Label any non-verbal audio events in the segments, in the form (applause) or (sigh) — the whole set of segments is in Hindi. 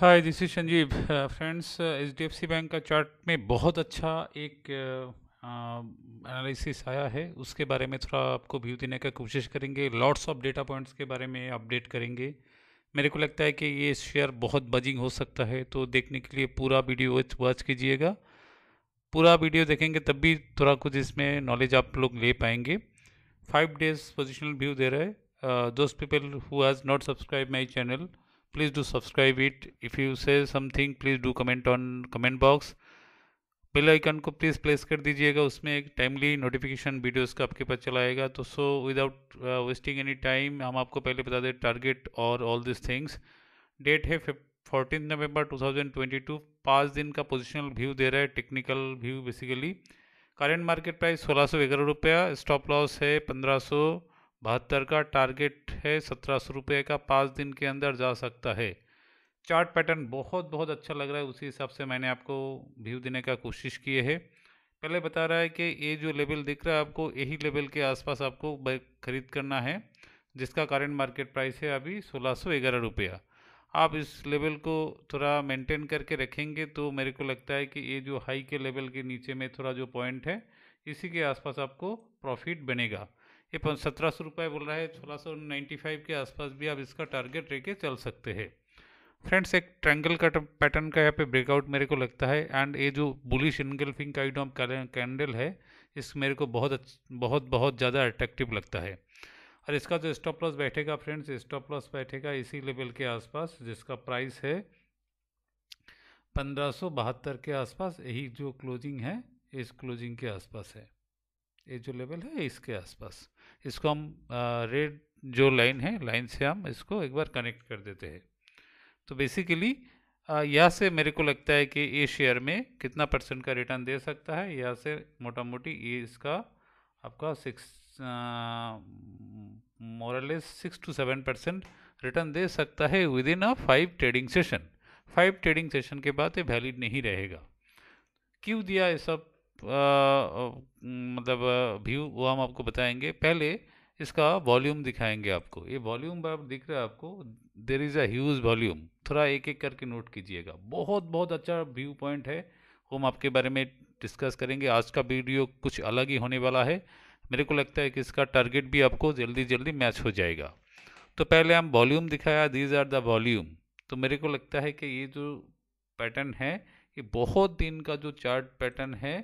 hi this is Sanjeev friends H D F C bank का चार्ट में बहुत अच्छा एक एनालिसिस uh, uh आया है उसके बारे में थोड़ा आपको व्यू देने का कोशिश करेंगे लॉट्स ऑफ डेटा पॉइंट्स के बारे में अपडेट करेंगे मेरे को लगता है कि ये शेयर बहुत बजिंग हो सकता है तो देखने के लिए पूरा वीडियो वॉच कीजिएगा पूरा वीडियो देखेंगे तब भी थोड़ा कुछ इसमें नॉलेज आप लोग ले पाएंगे फाइव डेज पोजिशनल व्यू दे रहे हैं दोस्त people who has not subscribe my channel please do subscribe it if you say something please do comment on comment box bell icon को प्लीज़ प्लेस कर दीजिएगा उसमें एक टाइमली नोटिफिकेशन वीडियोस का आपके पास चला आएगा तो so without wasting any time हम आपको पहले बता दें टारगेट और ऑल दिस थिंग्स डेट है फोर्टीन नवंबर 2022 पाँच दिन का पोजिशनल व्यू दे रहा है technical view basically current market price सोलह सौ ग्यारह रुपया स्टॉप लॉस है पंद्रह सौ बहत्तर का टारगेट है सत्रह सौ रुपये का पाँच दिन के अंदर जा सकता है चार्ट पैटर्न बहुत बहुत अच्छा लग रहा है उसी हिसाब से मैंने आपको व्यू देने का कोशिश किए है पहले बता रहा है कि ये जो लेवल दिख रहा है आपको यही लेवल के आसपास आपको खरीद करना है जिसका करंट मार्केट प्राइस है अभी सोलह सौ ग्यारह रुपया आप इस लेवल को थोड़ा मेंटेन करके रखेंगे तो मेरे को लगता है कि ये जो हाई के लेवल के नीचे में थोड़ा जो पॉइंट है इसी के आसपास आपको प्रॉफिट बनेगा ये सत्रह सौ रुपये बोल रहा है सोलह सौ नाइन्टी फाइव के आसपास भी आप इसका टारगेट लेके चल सकते हैं फ्रेंड्स एक ट्रैंगल का पैटर्न का यहाँ पे ब्रेकआउट मेरे को लगता है एंड ये जो बुलिश इनगल्फिंग का ऑफ कैंडल है इस मेरे को बहुत बहुत बहुत ज़्यादा अट्रैक्टिव लगता है और इसका जो स्टॉप लॉस बैठेगा फ्रेंड्स स्टॉप लॉस बैठेगा इसी लेवल के आसपास जिसका प्राइस है पंद्रह के आसपास यही जो क्लोजिंग है इस क्लोजिंग के आसपास है ये जो लेवल है इसके आसपास इसको हम रेड जो लाइन है लाइन से हम इसको एक बार कनेक्ट कर देते हैं तो बेसिकली यहाँ से मेरे को लगता है कि ये शेयर में कितना परसेंट का रिटर्न दे सकता है यहाँ से मोटा मोटी ये इसका आपका six more or less six to seven percent return दे सकता है within a five trading session five trading session के बाद ये वैलिड नहीं रहेगा क्यों दिया ये सब मतलब व्यू वो हम आपको बताएंगे पहले इसका वॉल्यूम दिखाएंगे आपको ये वॉल्यूम आप दिख रहा है आपको there is a huge volume थोड़ा एक एक करके नोट कीजिएगा बहुत बहुत अच्छा व्यू पॉइंट है हम आपके बारे में डिस्कस करेंगे आज का वीडियो कुछ अलग ही होने वाला है मेरे को लगता है कि इसका टारगेट भी आपको जल्दी जल्दी मैच हो जाएगा तो पहले हम वॉल्यूम दिखाया दीज आर द वॉल्यूम तो मेरे को लगता है कि ये जो पैटर्न है ये बहुत दिन का जो चार्ट पैटर्न है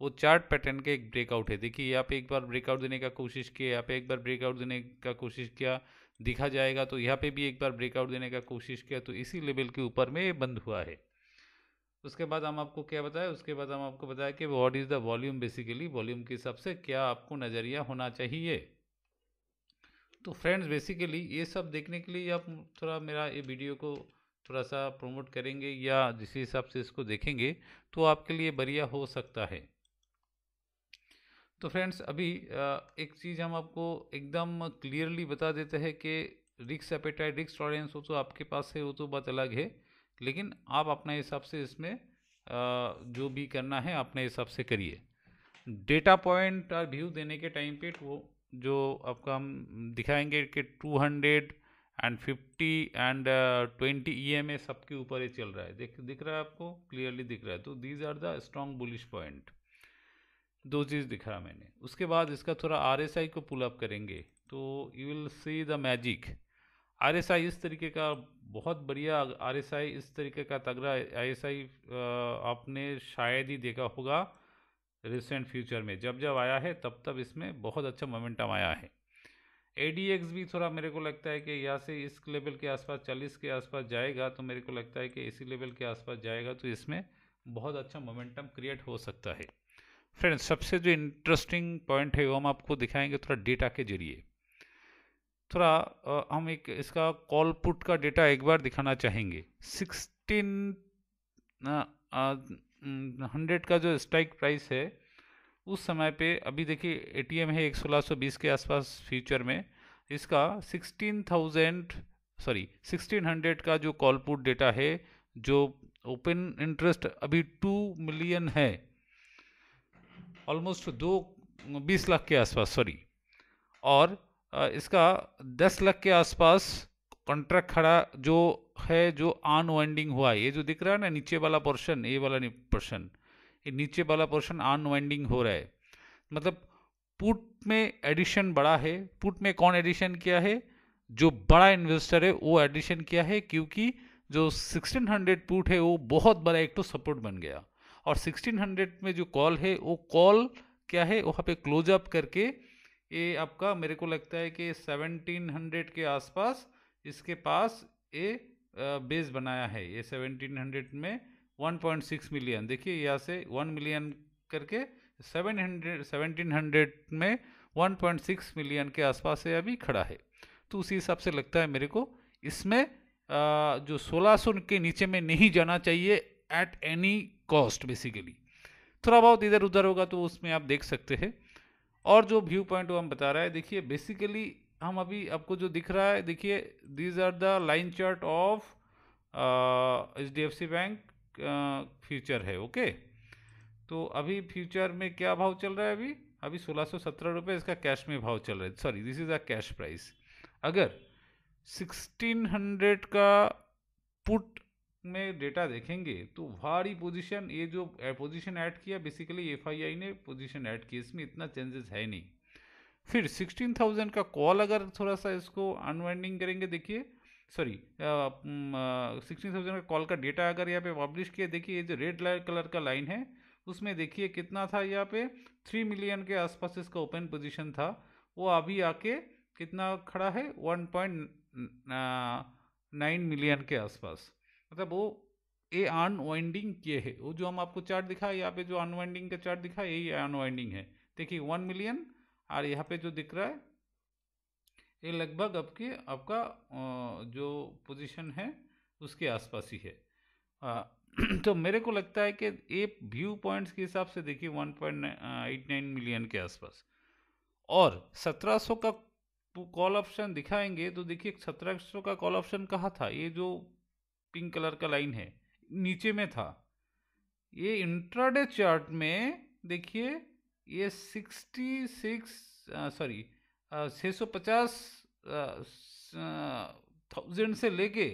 वो चार्ट पैटर्न के एक ब्रेकआउट है देखिए यहाँ पे एक बार ब्रेकआउट देने का कोशिश किया यहाँ पे एक बार ब्रेकआउट देने का कोशिश किया दिखा जाएगा तो यहाँ पे भी एक बार ब्रेकआउट देने का कोशिश किया तो इसी लेवल के ऊपर में ये बंद हुआ है उसके बाद हम आपको क्या बताया उसके बाद हम आपको बताया कि what is the volume basically volume के हिसाब से क्या आपको नज़रिया होना चाहिए तो फ्रेंड्स बेसिकली ये सब देखने के लिए आप थोड़ा मेरा ये वीडियो को थोड़ा सा प्रमोट करेंगे या जिस हिसाब से इसको देखेंगे तो आपके लिए बढ़िया हो सकता है तो फ्रेंड्स अभी एक चीज़ हम आपको एकदम क्लियरली बता देते हैं कि रिक्स एपेटाइट रिक्स टॉलरेंस हो तो आपके पास है वो तो बात अलग है लेकिन आप अपने हिसाब से इसमें जो भी करना है अपने हिसाब से करिए डेटा पॉइंट और व्यू देने के टाइम पे वो जो आपका हम दिखाएंगे कि two hundred and fifty and twenty E M A सबके ऊपर ही चल रहा है देख दिख रहा है आपको क्लियरली दिख रहा है तो these are the strong bullish point दो चीज़ दिखा मैंने उसके बाद इसका थोड़ा आर को पुल अप करेंगे तो you will see the magic आर इस तरीके का बहुत बढ़िया आर इस तरीके का तगड़ा आई आपने शायद ही देखा होगा रिसेंट फ्यूचर में जब जब आया है तब तब इसमें बहुत अच्छा मोमेंटम आया है ए भी थोड़ा मेरे को लगता है कि यहाँ से इस लेवल के आसपास चालीस के आसपास जाएगा तो मेरे को लगता है कि इसी लेवल के आसपास जाएगा तो इसमें बहुत अच्छा मोमेंटम क्रिएट हो सकता है फ्रेंड सबसे जो इंटरेस्टिंग पॉइंट है वो हम आपको दिखाएंगे थोड़ा डेटा के जरिए थोड़ा हम एक इसका कॉल पुट का डेटा एक बार दिखाना चाहेंगे सिक्सटीन हंड्रेड का जो स्ट्राइक प्राइस है उस समय पे अभी देखिए एटीएम है एक सोलह सौ बीस के आसपास फ्यूचर में इसका sixteen thousand sorry sixteen hundred का जो कॉल पुट डेटा है जो ओपन इंटरेस्ट अभी टू मिलियन है ऑलमोस्ट दो बीस लाख के आसपास सॉरी और इसका दस लाख के आसपास कॉन्ट्रैक्ट खड़ा जो है जो अनवाइंडिंग हुआ है ये जो दिख रहा है ना नीचे वाला पोर्शन ये वाला पोर्शन ये नीचे वाला पोर्शन अनवाइंडिंग हो रहा है मतलब पुट में एडिशन बड़ा है पुट में कौन एडिशन किया है जो बड़ा इन्वेस्टर है वो एडिशन किया है क्योंकि जो 1600 पुट है वो बहुत बड़ा एक तो सपोर्ट बन गया और 1600 में जो कॉल है वो कॉल क्या है वहाँ पे क्लोज अप करके ये आपका मेरे को लगता है कि 1700 के आसपास इसके पास ये बेस बनाया है ये 1700 में 1.6 मिलियन देखिए यहाँ से 1 मिलियन करके 700 1700 में 1.6 मिलियन के आसपास ये अभी खड़ा है तो उसी हिसाब से लगता है मेरे को इसमें जो 1600 के नीचे में नहीं जाना चाहिए एट एनी कॉस्ट बेसिकली थोड़ा बहुत इधर उधर होगा तो उसमें आप देख सकते हैं और जो व्यू पॉइंट वो हम बता रहा है देखिए बेसिकली हम अभी आपको जो दिख रहा है देखिए these are the line chart of H D F C bank future है ओके तो अभी फ्यूचर में क्या भाव चल रहा है अभी अभी सोलह सौ सत्रह रुपये इसका कैश में भाव चल रहा है sorry this is a cash price अगर सिक्सटीन हंड्रेड का पुट में डेटा देखेंगे तो भारी पोजीशन ये जो पोजीशन eh, ऐड किया बेसिकली एफआईआई ने पोजीशन ऐड की इसमें इतना चेंजेस है नहीं फिर सिक्सटीन थाउजेंड का कॉल अगर थोड़ा सा इसको अनवाइंडिंग करेंगे देखिए सॉरी सिक्सटीन थाउजेंड का कॉल का डेटा अगर यहाँ पे पब्लिश किया देखिए ये जो रेड कलर का लाइन है उसमें देखिए कितना था यहाँ पे थ्री मिलियन के आसपास इसका ओपन पोजीशन था वो अभी आके कितना खड़ा है वन पॉइंट नाइन मिलियन के आसपास मतलब वो ये अनवाइंडिंग किए है वो जो हम आपको चार्ट दिखा यहाँ पे जो अनवाइंडिंग का चार्ट दिखा यही अनवाइंडिंग है देखिए वन मिलियन और यहाँ पे जो दिख रहा है ये लगभग आपके आपका जो पोजीशन है उसके आसपास ही है आ, (clears throat) तो मेरे को लगता है कि ये व्यू पॉइंट्स के हिसाब से देखिए one point eight nine million के आसपास और सत्रह सौ का कॉल ऑप्शन दिखाएंगे तो देखिए सत्रह सौ का कॉल ऑप्शन कहा था ये जो पिंक कलर का लाइन है नीचे में था ये इंट्राडे चार्ट में देखिए ये सिक्सटी सिक्स सॉरी छः सौ पचास थाउजेंड से लेके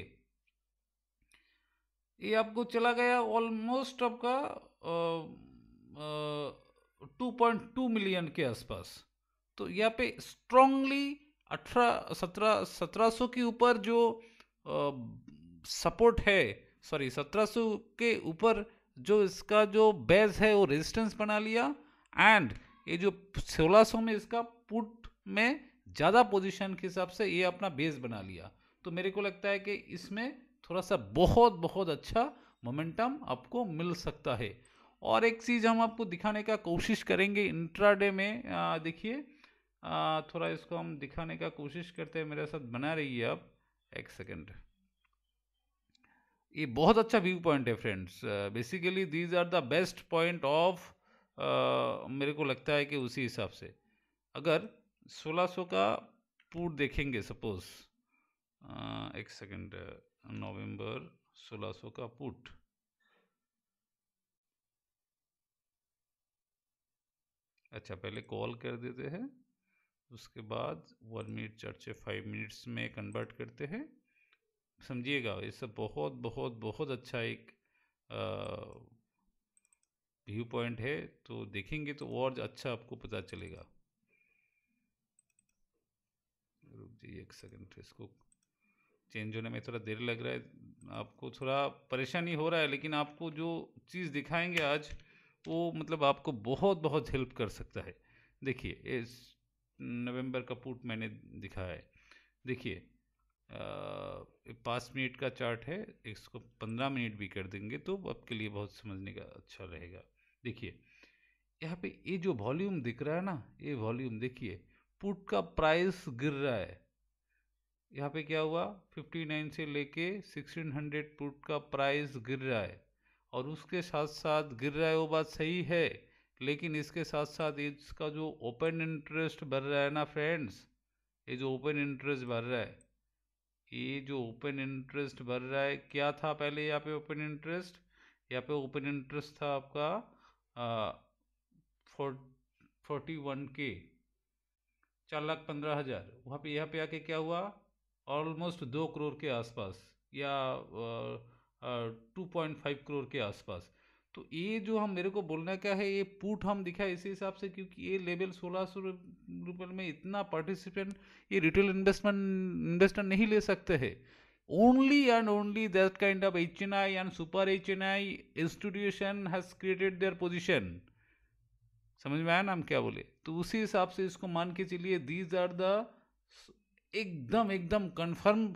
ये आपको चला गया ऑलमोस्ट आपका टू पॉइंट टू मिलियन के आसपास तो यहाँ पे स्ट्रांगली अठारह सत्रह सत्रह सौ के ऊपर जो आ, सपोर्ट है सॉरी 1700 के ऊपर जो इसका जो बेस है वो रेजिस्टेंस बना लिया एंड ये जो 1600 में इसका पुट में ज़्यादा पोजीशन के हिसाब से ये अपना बेस बना लिया तो मेरे को लगता है कि इसमें थोड़ा सा बहुत बहुत अच्छा मोमेंटम आपको मिल सकता है और एक चीज़ हम आपको दिखाने का कोशिश करेंगे इंट्राडे में देखिए थोड़ा इसको हम दिखाने का कोशिश करते हैं मेरे साथ बना रही है आप एक सेकेंड ये बहुत अच्छा व्यू पॉइंट है friends basically these are the best point of मेरे को लगता है कि उसी हिसाब से अगर 1600 का पूर्व देखेंगे सपोज uh, एक सेकेंड नवंबर 1600 का पुट अच्छा पहले कॉल कर देते हैं उसके बाद वन मिनट चर्चे फाइव मिनट्स में कन्वर्ट करते हैं समझिएगा इससे बहुत बहुत बहुत अच्छा एक व्यू पॉइंट है तो देखेंगे तो और अच्छा आपको पता चलेगा रुक जाइए एक सेकंड इसको चेंज होने में थोड़ा देर लग रहा है आपको थोड़ा परेशानी हो रहा है लेकिन आपको जो चीज़ दिखाएंगे आज वो मतलब आपको बहुत बहुत हेल्प कर सकता है देखिए इस नवंबर का पुट मैंने दिखाया है देखिए पाँच मिनट का चार्ट है इसको पंद्रह मिनट भी कर देंगे तो आपके लिए बहुत समझने का अच्छा रहेगा देखिए यहाँ पे ये जो वॉल्यूम दिख रहा है ना ये वॉल्यूम देखिए पुट का प्राइस गिर रहा है यहाँ पे क्या हुआ 59 से लेके 1600 पुट का प्राइस गिर रहा है और उसके साथ साथ गिर रहा है वो बात सही है लेकिन इसके साथ साथ इसका जो ओपन इंटरेस्ट बढ़ रहा है ना फ्रेंड्स ये जो ओपन इंटरेस्ट बढ़ रहा है ये जो ओपन इंटरेस्ट भर रहा है क्या था पहले यहाँ पे ओपन इंटरेस्ट यहाँ पे ओपन इंटरेस्ट था आपका फोर्टी वन के चार लाख पंद्रह हज़ार वहाँ पे यहाँ पे आके क्या हुआ ऑलमोस्ट दो करोड़ के आसपास या टू पॉइंट फाइव करोड़ के आसपास तो ये जो हम मेरे को बोलना क्या है ये पुट हम दिखा इसी हिसाब से क्योंकि ये लेवल सोलह सौ रुपये में इतना पार्टिसिपेंट ये रिटेल इन्वेस्टमेंट इन्वेस्टर नहीं ले सकते हैं kind of H N I and super H N I institution has created their position समझ में आया ना हम क्या बोले तो उसी हिसाब से इसको मान के चलिए दीज आर द एकदम एकदम कन्फर्म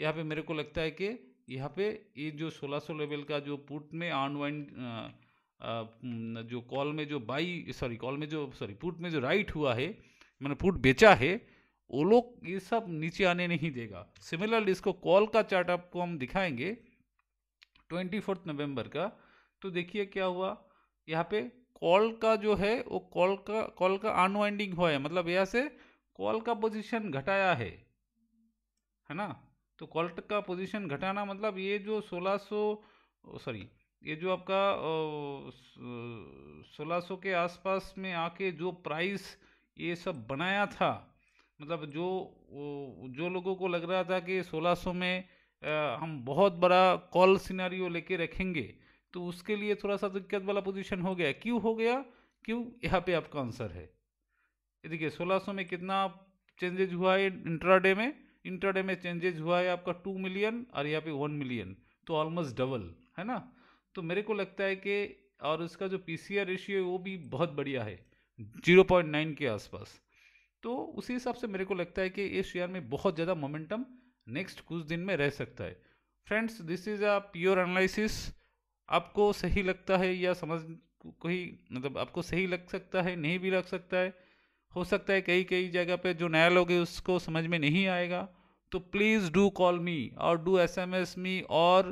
यहाँ पे मेरे को लगता है कि यहाँ पे ये जो 1600 लेवल का जो पुट में अनवाइंड जो कॉल में जो बाई सॉरी कॉल में जो सॉरी पुट में जो राइट हुआ है मैंने पुट बेचा है वो लोग ये सब नीचे आने नहीं देगा सिमिलरली इसको कॉल का चार्ट आपको हम दिखाएंगे ट्वेंटी फोर्थ नवम्बर का तो देखिए क्या हुआ यहाँ पे कॉल का जो है वो कॉल का कॉल का अनवाइंडिंग हुआ है मतलब यहाँ से कॉल का पोजीशन घटाया है है ना तो कॉल्ट का पोजीशन घटाना मतलब ये जो 1600 सॉरी ये जो आपका 1600 के आसपास में आके जो प्राइस ये सब बनाया था मतलब जो जो लोगों को लग रहा था कि 1600 में आ, हम बहुत बड़ा कॉल सिनारी लेके रखेंगे तो उसके लिए थोड़ा सा दिक्कत वाला पोजीशन हो गया क्यों हो गया क्यों यहाँ पे आपका आंसर है देखिए 1600 में कितना चेंजेज हुआ है इंट्राडे में इंटरडे में चेंजेज हुआ है आपका टू मिलियन और यहाँ पे वन मिलियन तो ऑलमोस्ट डबल है ना तो मेरे को लगता है कि और उसका जो पी सी आर रेशियो है वो भी बहुत बढ़िया है जीरो पॉइंट नाइन के आसपास तो उसी हिसाब से मेरे को लगता है कि ये शेयर में बहुत ज़्यादा मोमेंटम नेक्स्ट कुछ दिन में रह सकता है friends this is a pure analysis आपको सही लगता है या समझ कोई मतलब आपको सही लग सकता है नहीं भी लग सकता है हो सकता है कई कई जगह पे जो नया लोग है उसको समझ में नहीं आएगा तो प्लीज़ डू कॉल मी और do S M S me और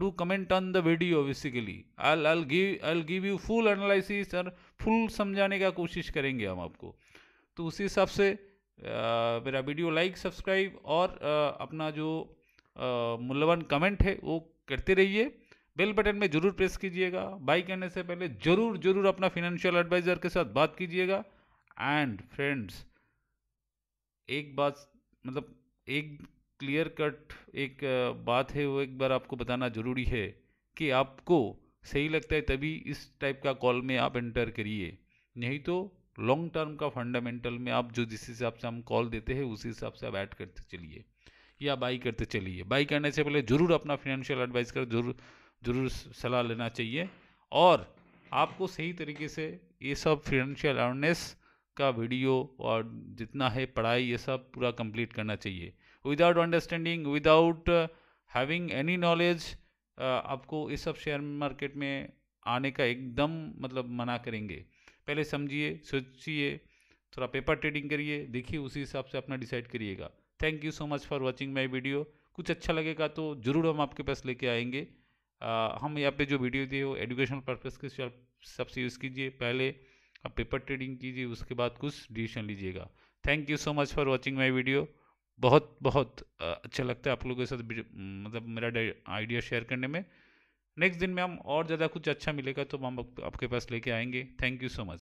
do comment on the video basically I I give I give you full analysis और फुल समझाने का कोशिश करेंगे हम आपको तो उसी हिसाब से uh, मेरा वीडियो लाइक सब्सक्राइब और आ, uh, अपना जो uh, मूल्यवान कमेंट है वो करते रहिए बेल बटन में ज़रूर प्रेस कीजिएगा बाई करने से पहले ज़रूर ज़रूर अपना फिनेंशियल एडवाइज़र के साथ बात कीजिएगा एंड फ्रेंड्स एक बात मतलब एक क्लियर कट एक बात है वो एक बार आपको बताना ज़रूरी है कि आपको सही लगता है तभी इस टाइप का कॉल में आप एंटर करिए नहीं तो लॉन्ग टर्म का फंडामेंटल में आप जो जिस हिसाब से हम कॉल देते हैं उसी हिसाब से आप ऐड करते चलिए या बाई करते चलिए बाई करने से पहले ज़रूर अपना फिनेंशियल एडवाइस कर जरूर ज़रूर सलाह लेना चाहिए और आपको सही तरीके से ये सब फिनेंशियल अवेयरनेस का वीडियो और जितना है पढ़ाई ये सब पूरा कंप्लीट करना चाहिए without understanding without having any knowledge आपको इस सब शेयर मार्केट में आने का एकदम मतलब मना करेंगे पहले समझिए सोचिए थोड़ा पेपर ट्रेडिंग करिए देखिए उसी हिसाब से अपना डिसाइड करिएगा thank you so much for watching my video कुछ अच्छा लगेगा तो ज़रूर हम आपके पास लेके आएंगे आ, uh, हम यहाँ पे जो वीडियो दिए वो एजुकेशनल पर्पज़ के सबसे यूज़ कीजिए पहले आप पेपर ट्रेडिंग कीजिए उसके बाद कुछ डिसीजन लीजिएगा thank you so much for watching my video बहुत बहुत अच्छा लगता है आप लोगों के साथ मतलब मेरा आइडिया शेयर करने में नेक्स्ट दिन में हम और ज़्यादा कुछ अच्छा मिलेगा तो हम आपके पास लेके आएंगे थैंक यू सो मच